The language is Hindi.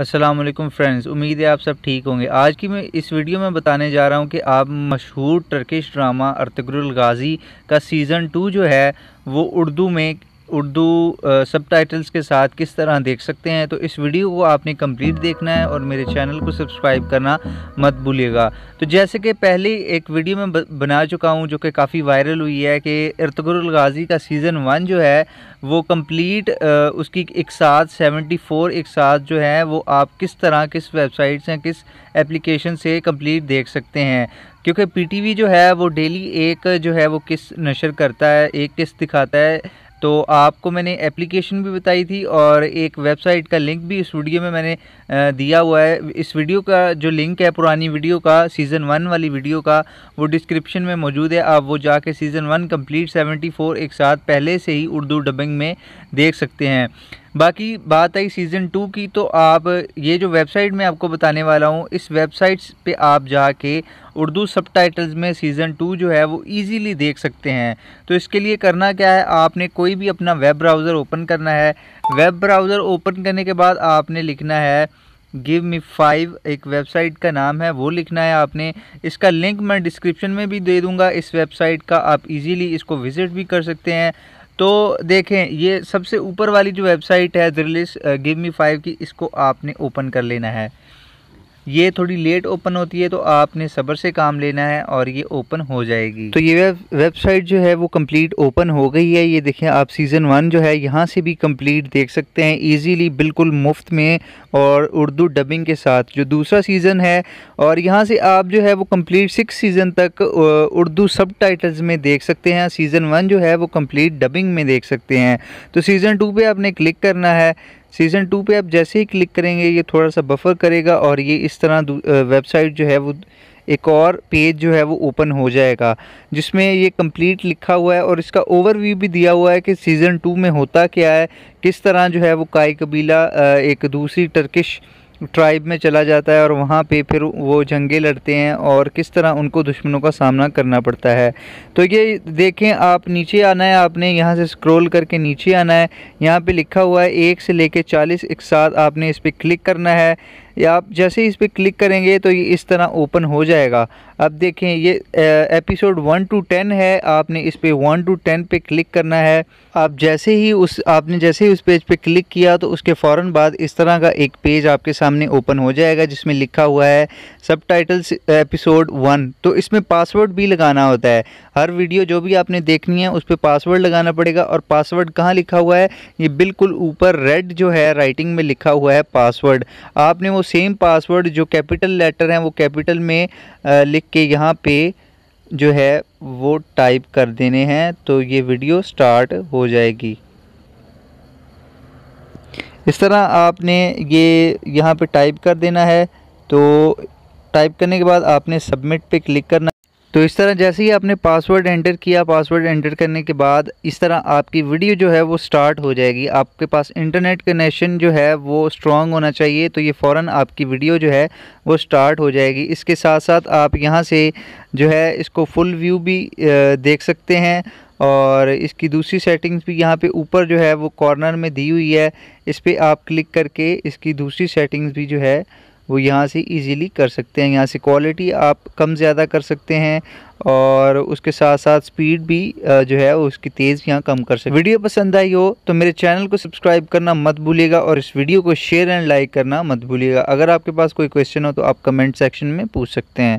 असलम फ्रेंड्स उम्मीद है आप सब ठीक होंगे आज की मैं इस वीडियो में बताने जा रहा हूँ कि आप मशहूर टर्किश ड्रामा अर्तगरुल गाज़ी का सीज़न टू जो है वो उर्दू में उर्दू सब टाइटल्स के साथ किस तरह देख सकते हैं तो इस वीडियो को आपने कंप्लीट देखना है और मेरे चैनल को सब्सक्राइब करना मत भूलिएगा तो जैसे कि पहले एक वीडियो में बना चुका हूँ जो कि काफ़ी वायरल हुई है कि इर्तगरुल गाजी का सीज़न वन जो है वो कंप्लीट उसकी एक साथ सेवेंटी फोर एक साथ जो है वो आप किस तरह किस वेबसाइट से किस एप्लीकेशन से कम्प्लीट देख सकते हैं क्योंकि पीटीवी जो है वो डेली एक जो है वो किस नशर करता है एक किस्त दिखाता है तो आपको मैंने एप्लीकेशन भी बताई थी और एक वेबसाइट का लिंक भी इस वीडियो में मैंने दिया हुआ है इस वीडियो का जो लिंक है पुरानी वीडियो का सीज़न वन वाली वीडियो का वो डिस्क्रिप्शन में मौजूद है आप वो जाके सीज़न वन कंप्लीट 74 एक साथ पहले से ही उर्दू डबिंग में देख सकते हैं बाकी बात आई सीज़न टू की तो आप ये जो वेबसाइट मैं आपको बताने वाला हूँ इस वेबसाइट पे आप जाके उर्दू सब में सीज़न टू जो है वो इजीली देख सकते हैं तो इसके लिए करना क्या है आपने कोई भी अपना वेब ब्राउज़र ओपन करना है वेब ब्राउज़र ओपन करने के बाद आपने लिखना है गिव मी फाइव एक वेबसाइट का नाम है वो लिखना है आपने इसका लिंक मैं डिस्क्रिप्शन में भी दे दूंगा इस वेबसाइट का आप इजीली इसको विज़िट भी कर सकते हैं तो देखें ये सबसे ऊपर वाली जो वेबसाइट है द गिव मी फाइव की इसको आपने ओपन कर लेना है ये थोड़ी लेट ओपन होती है तो आपने सब्र से काम लेना है और ये ओपन हो जाएगी तो ये वेबसाइट जो है वो कंप्लीट ओपन हो गई है ये देखें आप सीज़न वन जो है यहाँ से भी कंप्लीट देख सकते हैं ईजीली बिल्कुल मुफ्त में और उर्दू डबिंग के साथ जो दूसरा सीज़न है और यहाँ से आप जो है वो कम्प्लीट सिक्स सीज़न तक उर्दू सब में देख सकते हैं सीज़न वन जो है वो कम्प्लीट डबिंग में देख सकते हैं तो सीज़न टू पर आपने क्लिक करना है सीज़न टू पे आप जैसे ही क्लिक करेंगे ये थोड़ा सा बफर करेगा और ये इस तरह वेबसाइट जो है वो एक और पेज जो है वो ओपन हो जाएगा जिसमें ये कंप्लीट लिखा हुआ है और इसका ओवरव्यू भी दिया हुआ है कि सीज़न टू में होता क्या है किस तरह जो है वो काई कबीला एक दूसरी टर्किश ट्राइब में चला जाता है और वहाँ पे फिर वो जंगे लड़ते हैं और किस तरह उनको दुश्मनों का सामना करना पड़ता है तो ये देखें आप नीचे आना है आपने यहाँ से स्क्रॉल करके नीचे आना है यहाँ पे लिखा हुआ है एक से लेके चालीस एक साथ आपने इस पर क्लिक करना है या आप जैसे ही इस पर क्लिक करेंगे तो ये इस तरह ओपन हो जाएगा अब देखें ये एपिसोड वन टू टेन है आपने इस पर वन टू टेन पे क्लिक करना है आप जैसे ही उस आपने जैसे ही उस पेज पे क्लिक किया तो उसके फ़ौर बाद इस तरह का एक पेज आपके सामने ओपन हो जाएगा जिसमें लिखा हुआ है सब एपिसोड वन तो इसमें पासवर्ड भी लगाना होता है हर वीडियो जो भी आपने देखनी है उस पर पासवर्ड लगाना पड़ेगा और पासवर्ड कहाँ लिखा हुआ है ये बिल्कुल ऊपर रेड जो है राइटिंग में लिखा हुआ है पासवर्ड आपने वो वो सेम पासवर्ड जो कैपिटल लेटर हैं वो कैपिटल में लिख के यहाँ पे जो है वो टाइप कर देने हैं तो ये वीडियो स्टार्ट हो जाएगी इस तरह आपने ये यहाँ पे टाइप कर देना है तो टाइप करने के बाद आपने सबमिट पे क्लिक करना तो इस तरह जैसे ही आपने पासवर्ड एंटर किया पासवर्ड एंटर करने के बाद इस तरह आपकी वीडियो जो है वो स्टार्ट हो जाएगी आपके पास इंटरनेट कनेक्शन जो है वो स्ट्रॉन्ग होना चाहिए तो ये फ़ौर आपकी वीडियो जो है वो स्टार्ट हो जाएगी इसके साथ साथ आप यहाँ से जो है इसको फुल व्यू भी देख सकते हैं और इसकी दूसरी सेटिंग्स भी यहाँ पे ऊपर जो है वो कॉर्नर में दी हुई है इस पर आप क्लिक करके इसकी दूसरी सेटिंग्स भी जो है वो यहाँ से इजीली कर सकते हैं यहाँ से क्वालिटी आप कम ज़्यादा कर सकते हैं और उसके साथ साथ स्पीड भी जो है उसकी तेज़ यहाँ कम कर सकते वीडियो पसंद आई हो तो मेरे चैनल को सब्सक्राइब करना मत भूलिएगा और इस वीडियो को शेयर एंड लाइक करना मत भूलिएगा अगर आपके पास कोई क्वेश्चन हो तो आप कमेंट सेक्शन में पूछ सकते हैं